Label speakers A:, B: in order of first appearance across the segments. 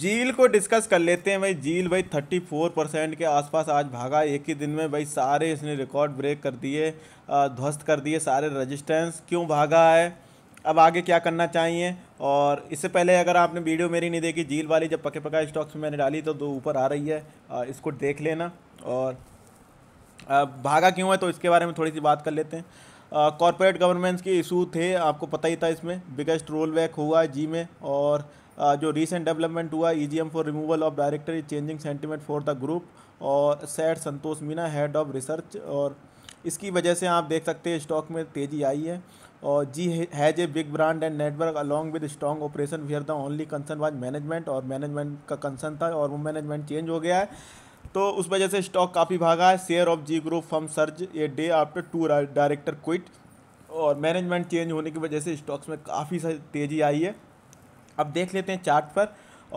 A: जील को डिस्कस कर लेते हैं भाई जील भाई 34 परसेंट के आसपास आज भागा एक ही दिन में भाई सारे इसने रिकॉर्ड ब्रेक कर दिए ध्वस्त कर दिए सारे रजिस्टेंस क्यों भागा है अब आगे क्या करना चाहिए और इससे पहले अगर आपने वीडियो मेरी नहीं देखी जील वाली जब पके पका स्टॉक्स में मैंने डाली तो दो ऊपर आ रही है इसको देख लेना और भागा क्यों है तो इसके बारे में थोड़ी सी बात कर लेते हैं कॉरपोरेट गवर्नमेंस के इशू थे आपको पता ही था इसमें बिगेस्ट रोल बैक हुआ जी में और जो रिसेंट डेवलपमेंट हुआ E G M for removal of director is changing sentiment for the group और said Santosh Meena head of research और इसकी वजह से आप देख सकते हैं स्टॉक में तेज़ी आई है और Zee has a big brand and network along with strong operation we are the only concern was management और मैनेजमेंट का कंसर्न था और वो मैनेजमेंट चेंज हो गया है तो उस वजह से स्टॉक काफ़ी भागा है share of Zee group firm surge a day after two director quit और मैनेजमेंट चेंज होने की वजह से स्टॉक्स में काफ़ी तेज़ी आई है अब देख लेते हैं चार्ट पर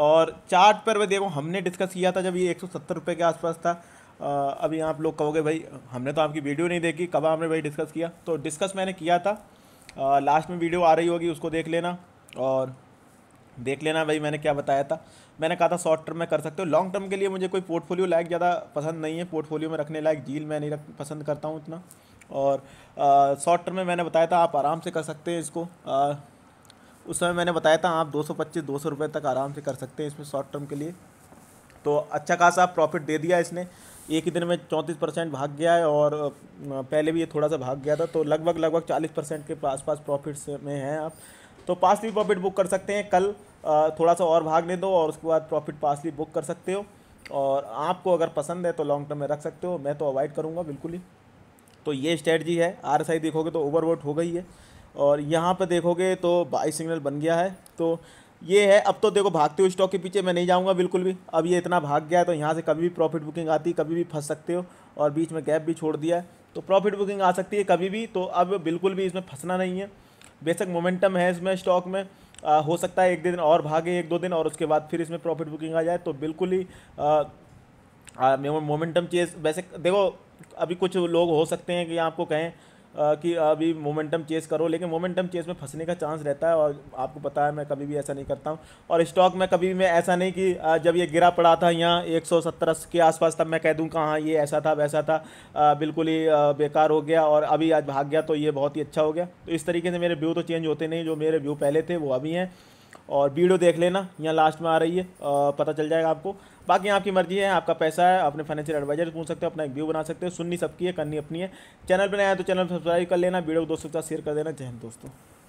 A: और चार्ट पर वह देखो हमने डिस्कस किया था जब ये एक सौ सत्तर रुपये के आसपास था अभी आप लोग कहोगे भाई हमने तो आपकी वीडियो नहीं देखी कब हमने भाई डिस्कस किया तो डिस्कस मैंने किया था लास्ट में वीडियो आ रही होगी उसको देख लेना और देख लेना भाई मैंने क्या बताया था मैंने कहा था शॉर्ट टर्म में कर सकते हो लॉन्ग टर्म के लिए मुझे कोई पोर्टफोलियो लायक ज़्यादा पसंद नहीं है पोर्टफोलियो में रखने लायक झील मैं नहीं रख पसंद करता हूँ इतना और शॉर्ट टर्म में मैंने बताया था आप आराम से कर सकते हैं इसको उस समय मैंने बताया था आप 225 200 रुपए तक आराम से कर सकते हैं इसमें शॉर्ट टर्म के लिए तो अच्छा खासा प्रॉफिट दे दिया इसने एक ही दिन में चौंतीस परसेंट भाग गया है और पहले भी ये थोड़ा सा भाग गया था तो लगभग लगभग चालीस परसेंट के आसपास प्रॉफिट्स में हैं आप तो पासली प्रॉफिट बुक कर सकते हैं कल थोड़ा सा और भागने दो और उसके बाद प्रॉफिट पासली बुक कर सकते हो और आपको अगर पसंद है तो लॉन्ग टर्म में रख सकते हो मैं तो अवॉइड करूँगा बिल्कुल ही तो ये स्ट्रेटजी है आर देखोगे तो ओवरवोट हो गई है और यहाँ पर देखोगे तो बाई सिग्नल बन गया है तो ये है अब तो देखो भागते हो स्टॉक के पीछे मैं नहीं जाऊँगा बिल्कुल भी अब ये इतना भाग गया है तो यहाँ से कभी भी प्रॉफिट बुकिंग आती कभी भी फंस सकते हो और बीच में गैप भी छोड़ दिया है तो प्रॉफिट बुकिंग आ सकती है कभी भी तो अब बिल्कुल भी इसमें फंसना नहीं है बेशक मोमेंटम है इसमें स्टॉक में आ, हो सकता है एक दिन और भागे एक दो दिन और उसके बाद फिर इसमें प्रॉफिट बुकिंग आ जाए तो बिल्कुल ही मोमेंटम चेज वैसे देखो अभी कुछ लोग हो सकते हैं कि आपको कहें कि अभी मोमेंटम चेस करो लेकिन मोमेंटम चेस में फंसने का चांस रहता है और आपको पता है मैं कभी भी ऐसा नहीं करता हूँ और स्टॉक में कभी भी मैं ऐसा नहीं कि जब ये गिरा पड़ा था यहाँ एक सौ सत्तर के आसपास तब मैं कह दूँ कहाँ ये ऐसा था वैसा था बिल्कुल ही बेकार हो गया और अभी आज भाग गया तो ये बहुत ही अच्छा हो गया तो इस तरीके से मेरे व्यू तो चेंज होते नहीं जो मेरे व्यू पहले थे वो अभी हैं और वीडियो देख लेना यहाँ लास्ट में आ रही है पता चल जाएगा आपको बाकी आपकी मर्जी है आपका पैसा है अपने फाइनेंशियल एडवाइजर पूछ सकते हो अपना एक व्यू बना सकते हो सुननी सबकी है करनी अपनी है चैनल पर नया है तो चैनल सब्सक्राइब कर लेना वीडियो को दोस्तों के साथ शेयर कर देना जय हिंद दोस्तों